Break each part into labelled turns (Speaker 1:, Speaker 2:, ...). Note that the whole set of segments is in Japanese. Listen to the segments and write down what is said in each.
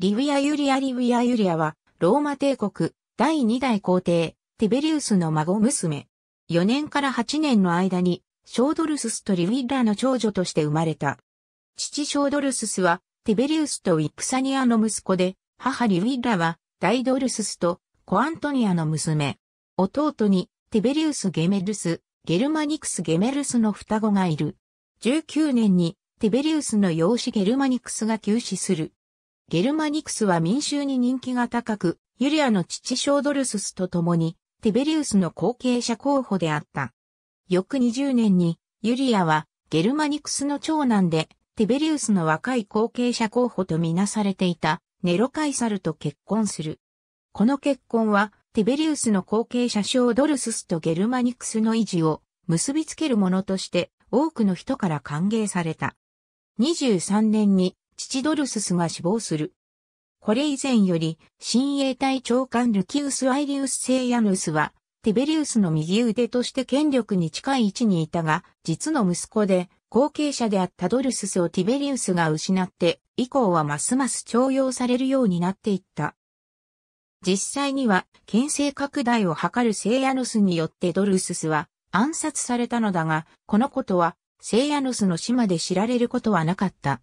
Speaker 1: リヴィア・ユリア・リヴィア・ユリアは、ローマ帝国、第2代皇帝、ティベリウスの孫娘。4年から8年の間に、ショードルススとリヴィッラの長女として生まれた。父ショードルススは、ティベリウスとウィプサニアの息子で、母リヴィッラは、ダイドルススとコアントニアの娘。弟に、ティベリウス・ゲメルス、ゲルマニクス・ゲメルスの双子がいる。19年に、ティベリウスの養子ゲルマニクスが急死する。ゲルマニクスは民衆に人気が高く、ユリアの父ショードルススと共に、ティベリウスの後継者候補であった。翌20年に、ユリアは、ゲルマニクスの長男で、ティベリウスの若い後継者候補とみなされていた、ネロカイサルと結婚する。この結婚は、ティベリウスの後継者ショードルススとゲルマニクスの維持を結びつけるものとして、多くの人から歓迎された。23年に父ドルススが死亡する。これ以前より、親衛隊長官ルキウス・アイリウス・セイヤヌスは、ティベリウスの右腕として権力に近い位置にいたが、実の息子で、後継者であったドルススをティベリウスが失って、以降はますます徴用されるようになっていった。実際には、牽制拡大を図るセイヤヌスによってドルススは暗殺されたのだが、このことは、セイヤヌスの死まで知られることはなかった。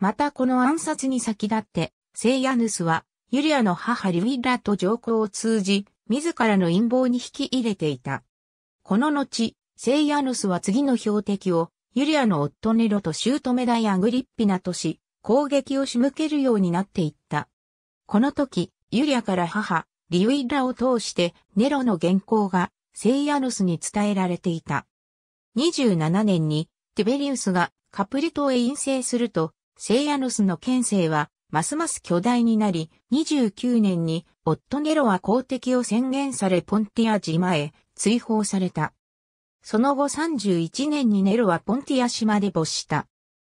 Speaker 1: またこの暗殺に先立って、セイヤヌスは、ユリアの母リィッラと上皇を通じ、自らの陰謀に引き入れていた。この後、セイヤヌスは次の標的を、ユリアの夫ネロとシュートメダイアグリッピナとし、攻撃を仕向けるようになっていった。この時、ユリアから母、リィッラを通して、ネロの原稿が、セイヤヌスに伝えられていた。27年に、ティベリウスがカプリ島へ陰性すると、セイアノスの県政は、ますます巨大になり、29年に、オットネロは公敵を宣言されポンティア島へ追放された。その後31年にネロはポンティア島で没した。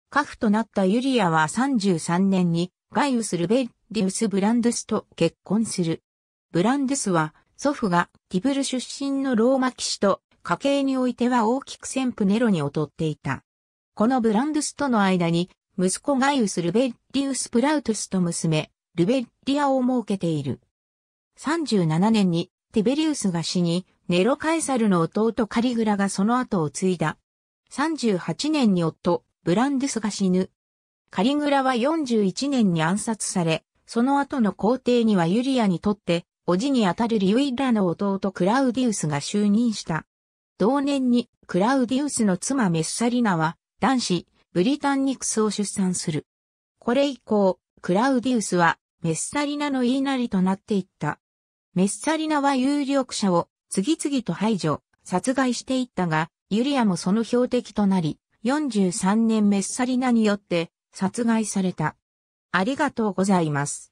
Speaker 1: 家父となったユリアは33年にガイウス・ルベッリウス・ブランドゥスと結婚する。ブランドゥスは祖父がティブル出身のローマ騎士と家系においては大きく先風ネロに劣っていた。このブランドゥスとの間に息子ガイウス・ルベッリウス・プラウトゥスと娘、ルベッリアを設けている。37年にティベリウスが死に、ネロ・カエサルの弟カリグラがその後を継いだ。38年に夫、ブランデスが死ぬ。カリグラは41年に暗殺され、その後の皇帝にはユリアにとって、叔父にあたるリュイラの弟クラウディウスが就任した。同年にクラウディウスの妻メッサリナは、男子ブリタンニクスを出産する。これ以降、クラウディウスはメッサリナの言いなりとなっていった。メッサリナは有力者を次々と排除、殺害していったが、ユリアもその標的となり、43年メッサリナによって殺害された。ありがとうございます。